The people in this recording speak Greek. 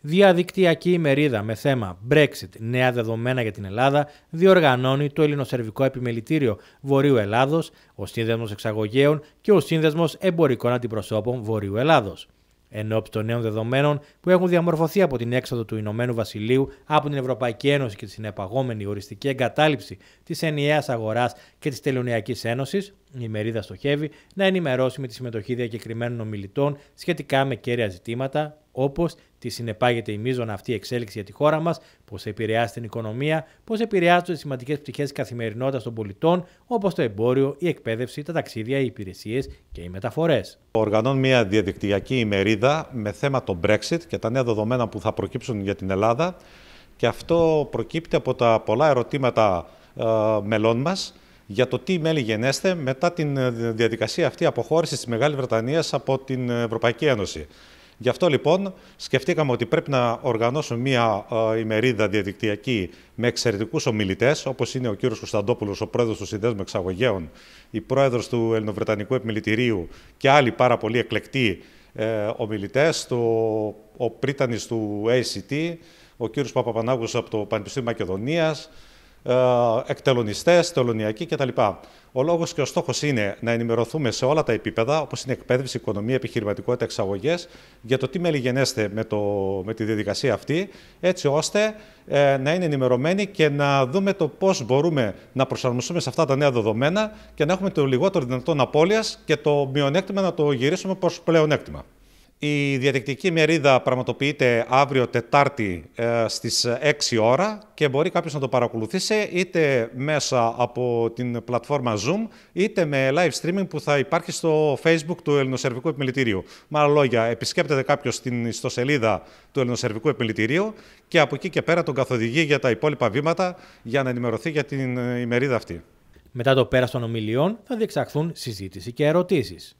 Διαδικτυακή ημερίδα με θέμα Brexit, νέα δεδομένα για την Ελλάδα, διοργανώνει το Ελληνοσερβικό Επιμελητήριο Βορείου Ελλάδος, ο Σύνδεσμος Εξαγωγέων και ο Σύνδεσμος Εμπορικών Αντιπροσώπων Βορείου Ελλάδος. Εν ώψη των νέων δεδομένων που έχουν διαμορφωθεί από την έξοδο του Ηνωμένου Βασιλείου από την Ευρωπαϊκή Ένωση και τη συνεπαγόμενη οριστική εγκατάλειψη της ενιαίας αγοράς και της Τελωνιακής Ένωσης, η ημερίδα στοχεύει να ενημερώσει με τη συμμετοχή διακεκριμένων ομιλητών σχετικά με κέρια ζητήματα, όπως τη συνεπάγεται η μείζωνα αυτή εξέλιξη για τη χώρα μας, πώ επηρεάζει την οικονομία, πώ επηρεάζονται σημαντικέ πτυχέ της καθημερινότητας των πολιτών, όπως το εμπόριο, η εκπαίδευση, τα ταξίδια, οι υπηρεσίες και οι μεταφορές. Οργανώνω μια διαδικτυακή ημερίδα με θέμα το Brexit και τα νέα δεδομένα που θα προκύψουν για την Ελλάδα. Και αυτό προκύπτει από τα πολλά ερωτήματα ε, μελών μας για το τι μέλη γενέστε μετά την ε, διαδικασία αυτή αποχώρησης της Μεγάλης Βρετανίας από την Ευρωπαϊκή Ένωση. Γι' αυτό λοιπόν σκεφτήκαμε ότι πρέπει να οργανώσουμε μια ε, ημερίδα διαδικτυακή με εξαιρετικούς ομιλητές, όπως είναι ο κύριος Κωνσταντόπουλος, ο πρόεδρος του Συνδέσμου Εξαγωγέων, η πρόεδρος του Ελληνοβρετανικού Επιμελητηρίου και άλλοι πάρα πολύ εκλεκτοί ε, ομιλητές, ο πρίτανης του ACT, ο κύριος Παπαπανάγου από το Πανεπιστήμιο Μακεδονίας, ε, εκτελονιστές, τελωνιακοί κτλ. Ο λόγος και ο στόχος είναι να ενημερωθούμε σε όλα τα επίπεδα, όπως είναι εκπαίδευση, οικονομία, επιχειρηματικότητα, εξαγωγές, για το τι μελιγενέστε με, το, με τη διαδικασία αυτή, έτσι ώστε ε, να είναι ενημερωμένοι και να δούμε το πώς μπορούμε να προσαρμοστούμε σε αυτά τα νέα δεδομένα και να έχουμε το λιγότερο δυνατόν απώλειας και το μειονέκτημα να το γυρίσουμε προς πλεονέκτημα. Η διατεκτική μερίδα πραγματοποιείται αύριο Τετάρτη ε, στις 6 ώρα και μπορεί κάποιος να το παρακολουθήσει είτε μέσα από την πλατφόρμα Zoom είτε με live streaming που θα υπάρχει στο Facebook του Ελληνοσερβικού Επιμελητηρίου. Με άλλα λόγια, επισκέπτεται κάποιος την ιστοσελίδα του Ελληνοσερβικού Επιμελητηρίου και από εκεί και πέρα τον καθοδηγεί για τα υπόλοιπα βήματα για να ενημερωθεί για την ε, ημερίδα αυτή. Μετά το πέρας των ομιλιών θα διεξαχθούν συζήτηση και ερωτήσεις.